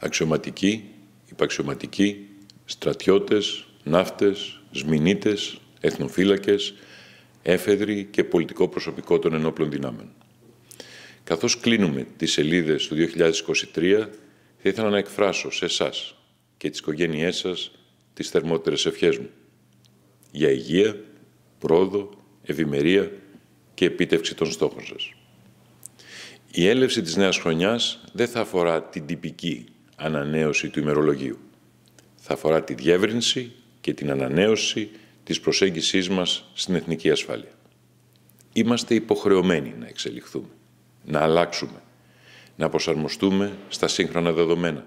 αξιωματικοί, υπαξιωματικοί, στρατιώτες, ναύτες, σμηνίτες, εθνοφύλακες, έφεδροι και πολιτικό προσωπικό των ενόπλων δυνάμεων. Καθώς κλείνουμε τις σελίδες του 2023, θα ήθελα να εκφράσω σε εσάς και τις οικογένειές σας τις θερμότερες ευχές μου. Για υγεία, πρόοδο, ευημερία και επίτευξη των στόχων σας. Η έλευση της νέας χρονιάς δεν θα αφορά την τυπική ανανέωση του ημερολογίου. Θα αφορά τη διεύρυνση και την ανανέωση της προσέγγισής μας στην εθνική ασφάλεια. Είμαστε υποχρεωμένοι να εξελιχθούμε, να αλλάξουμε, να προσαρμοστούμε στα σύγχρονα δεδομένα,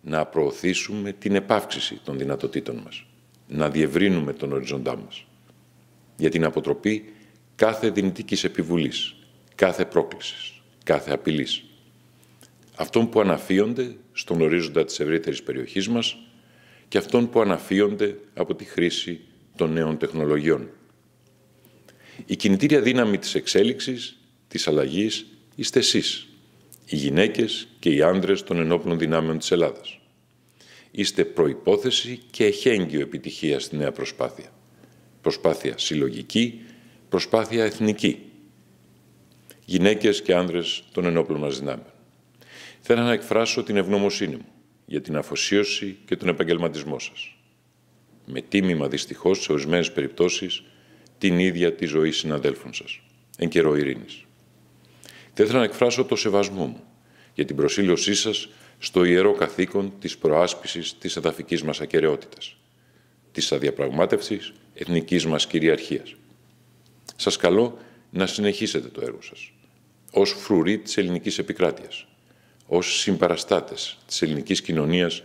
να προωθήσουμε την επάυξηση των δυνατοτήτων μας, να διευρύνουμε τον οριζοντά μας. Για την αποτροπή κάθε δυνητικής επιβουλής, κάθε πρόκλησης, κάθε απειλής. Αυτόν που αναφύονται στον ορίζοντα της ευρύτερης περιοχής μας και αυτών που αναφύονται από τη χρήση των νέων τεχνολογιών. Η κινητήρια δύναμη της εξέλιξης, της αλλαγής, είστε εσείς, οι γυναίκες και οι άνδρες των ενόπλων δυνάμεων της Ελλάδας. Είστε προϋπόθεση και εχέγγυο επιτυχίας στη νέα προσπάθεια. Προσπάθεια συλλογική, προσπάθεια εθνική. Γυναίκες και άνδρες των ενόπλων μας δυνάμεων. Θέλω να εκφράσω την ευγνωμοσύνη μου για την αφοσίωση και τον επαγγελματισμό σας. Με τίμημα δυστυχώς σε ορισμένες περιπτώσεις την ίδια τη ζωή συναδέλφων σας εν καιρό ειρηνή. Θα ήθελα να εκφράσω το σεβασμό μου για την προσήλωσή σας στο ιερό καθήκον της προάσπισης της εδαφικής μας ακαιρεότητας, της αδιαπραγμάτευσης εθνικής μας κυριαρχίας. Σας καλώ να συνεχίσετε το έργο σας ως φρουρή της ελληνικής επικράτειας, ως συμπαραστάτες της ελληνικής κοινωνίας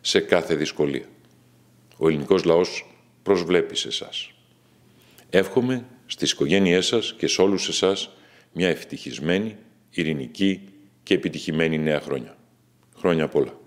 σε κάθε δυσκολία. Ο ελληνικός λαός προσβλέπει σε εσάς. Εύχομαι στις οικογένειές σας και σε όλους εσάς μια ευτυχισμένη, ειρηνική και επιτυχημένη νέα χρόνια. Χρόνια πολλά.